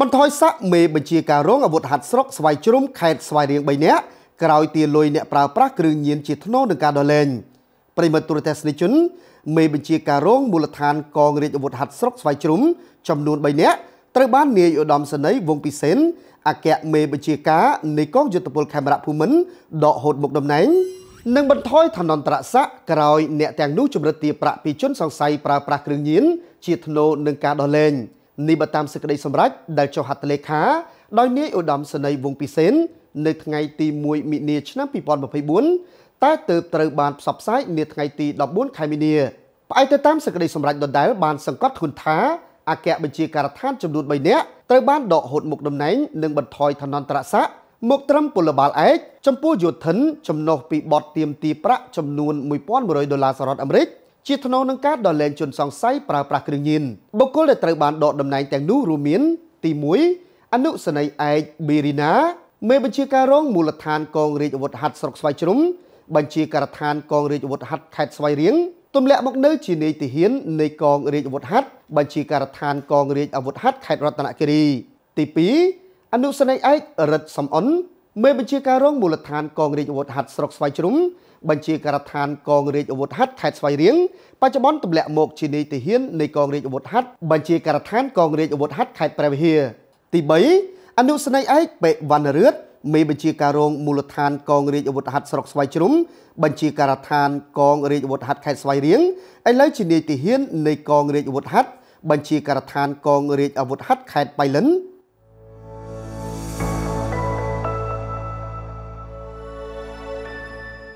បន្ថយស័កមេបញ្ជាការរងអាវុធហត្ថស្រុកស្វាយជ្រុំខេត្តស្វាយរៀង3នាក់ក្រោយទាលុយអ្នកប្រើប្រាស់គ្រឿងញៀនជាធ្នូនឹងការដលែងប្រិមត្តទូរទស្សនិកជនមេបញ្ជាការរងមូលដ្ឋានកងរាជអាវុធហត្ថស្រុកស្វាយជ្រុំចំនួន3នាក់ត្រូវបាននាយឧត្តមសេនីយ៍វងពិសេនអគ្គមេបញ្ជាការនៃកងយុទ្ធពលខេមរៈភូមិន្ទដកហូតមុខតំណែងនិងបន្ថយឋានន្តរស័ក្តិក្រោយអ្នកទាំងនោះចម្រិតទារប្រាក់ពីជនសង្ស័យប្រើប្រាស់គ្រឿងញៀនជាធ្នូនឹងការដោះលែង។នេះបើតាមសេចក្តីសម្រេចដែលចុះហត្ថលេខាដោយនាយឧត្តមសេនីយ៍វងពិសេន នៅថ្ងៃទី1មិនិនា ឆ្នាំ2024តែទើបត្រូវបាន ផ្សព្វផ្សាយនាថ្ងៃទី14ខែមីនាផ្អែកទៅតាមសេចក្តីសម្រេចដដែលបាន សង្កត់ធ្ងន់ថាអគ្គបញ្ជាការដ្ឋានចំនួន3នាក់ត្រូវបានដកហូតមុខតំណែង និងបន្ថយឋានន្តរស័ក្តិមកត្រឹមពលបាលឯកចំពោះយោធិនចំណុះពីបតទៀមទីប្រាក់ចំនួន1100ដុល្លារសហរដ្ឋអាមេរិកជាថ្នូវនឹងការដលែងជនសង្ស័យប្រើប្រាស់គ្រឿងញៀនបុគ្គលដែលត្រូវបានដកតំណែងទាំងនោះរួមមានទី1អនុសេនីយ៍ឯកបេរីណាមេបញ្ជាការរងមូលដ្ឋានកងរាជអាវុធហត្ថស្រុកស្វាយជ្រុំបញ្ជាការដ្ឋានកងរាជអាវុធហត្ថខេត្តស្វាយរៀងទម្លាក់មកនៅជានាយទាហាននៃកងរាជអាវុធហត្ថបញ្ជាការដ្ឋានកងរាជអាវុធហត្ថខេត្តរតនគិរីទី2អនុសេនីយ៍ឯករិទ្ធសំអនមេបញ្ជាការរងមូលដ្ឋានកងរាជអាវុធហត្ថស្រុកស្វាយជ្រុំបញ្ជាការដ្ឋានកងរាជអាវុធហត្ថខេត្តស្វាយរៀងបច្ចុប្បន្នទម្លាក់មកជានាយទាហាននៃកងរាជអាវុធហត្ថបញ្ជាការដ្ឋានកងរាជអាវុធហត្ថខេត្តព្រះវិហារទី3អនុស្នេហ៍ឯកពេវណ្ណរឿតមេបញ្ជាការរងមូលដ្ឋានកងរាជអាវុធហត្ថស្រុកស្វាយជ្រុំបញ្ជាការដ្ឋានកងរាជអាវុធហត្ថខេត្តស្វាយរៀងឥឡូវជានាយទាហាននៃកងរាជអាវុធហត្ថបញ្ជាការដ្ឋានកងរាជអាវុធហត្ថខេត្តបៃលិន